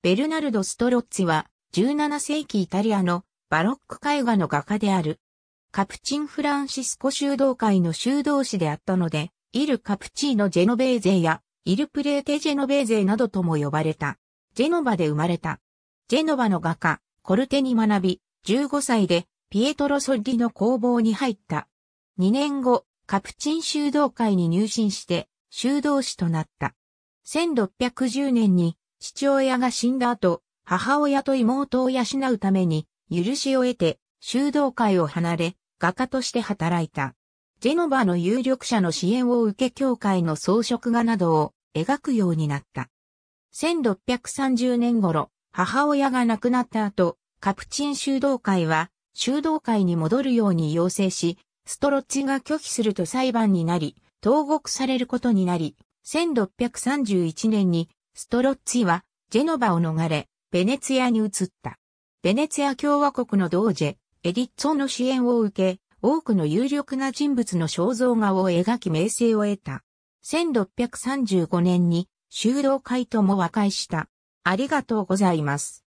ベルナルド・ストロッツィは、17世紀イタリアのバロック絵画の画家である。カプチンフランシスコ修道会の修道士であったので、イル・カプチーノ・ジェノベーゼや、イル・プレーテ・ジェノベーゼなどとも呼ばれた。ジェノバで生まれた。ジェノバの画家、コルテに学び、15歳で、ピエトロ・ソッリの工房に入った。2年後、カプチン修道会に入信して、修道士となった。1610年に父親が死んだ後、母親と妹を養うために、許しを得て、修道会を離れ、画家として働いた。ジェノバの有力者の支援を受け教会の装飾画などを描くようになった。1630年頃、母親が亡くなった後、カプチン修道会は、修道会に戻るように要請し、ストロッチが拒否すると裁判になり、投獄されることになり、1631年にストロッチは、ジェノバを逃れ、ベネツィアに移った。ベネツィア共和国の同ージェ、エディッツォの支援を受け、多くの有力な人物の肖像画を描き名声を得た。1635年に、修道会とも和解した。ありがとうございます。